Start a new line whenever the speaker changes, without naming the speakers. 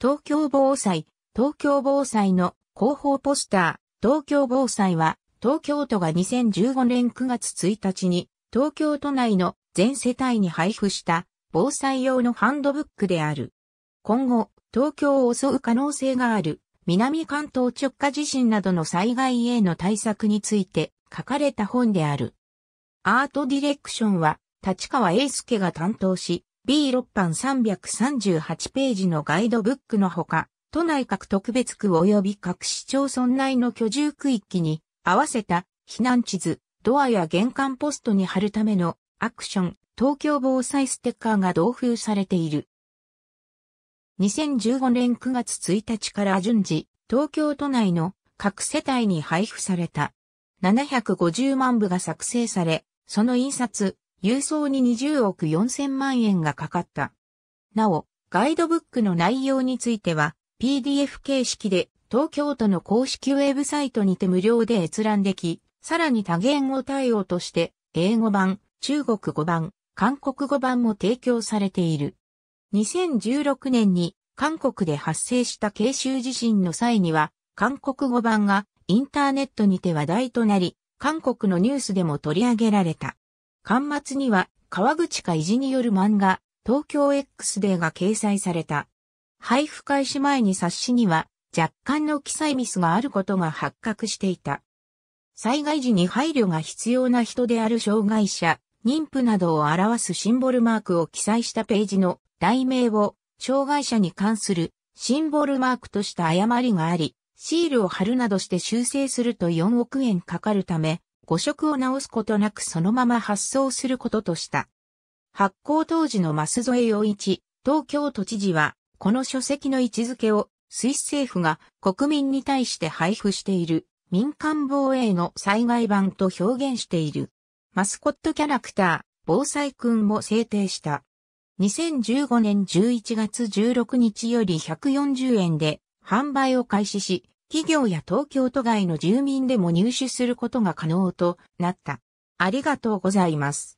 東京防災、東京防災の広報ポスター、東京防災は、東京都が2015年9月1日に、東京都内の全世帯に配布した防災用のハンドブックである。今後、東京を襲う可能性がある南関東直下地震などの災害への対策について書かれた本である。アートディレクションは立川英介が担当し、B6 版338ページのガイドブックのほか、都内各特別区及び各市町村内の居住区域に合わせた避難地図、ドアや玄関ポストに貼るためのアクション、東京防災ステッカーが同封されている。2015年9月1日から順次、東京都内の各世帯に配布された。750万部が作成され、その印刷、郵送に20億4000万円がかかった。なお、ガイドブックの内容については、PDF 形式で東京都の公式ウェブサイトにて無料で閲覧でき、さらに多言語対応として、英語版、中国語版、韓国語版も提供されている。2016年に韓国で発生した慶州地震の際には、韓国語版がインターネットにて話題となり、韓国のニュースでも取り上げられた。巻末には、川口か維持による漫画、東京 X デーが掲載された。配布開始前に冊子には、若干の記載ミスがあることが発覚していた。災害時に配慮が必要な人である障害者、妊婦などを表すシンボルマークを記載したページの題名を障害者に関するシンボルマークとした誤りがあり、シールを貼るなどして修正すると4億円かかるため、誤色を直すことなくそのまま発送することとした。発行当時の舛添洋一、東京都知事は、この書籍の位置づけを、スイス政府が国民に対して配布している民間防衛の災害版と表現している。マスコットキャラクター、防災くんも制定した。2015年11月16日より140円で販売を開始し、企業や東京都外の住民でも入手することが可能となった。ありがとうございます。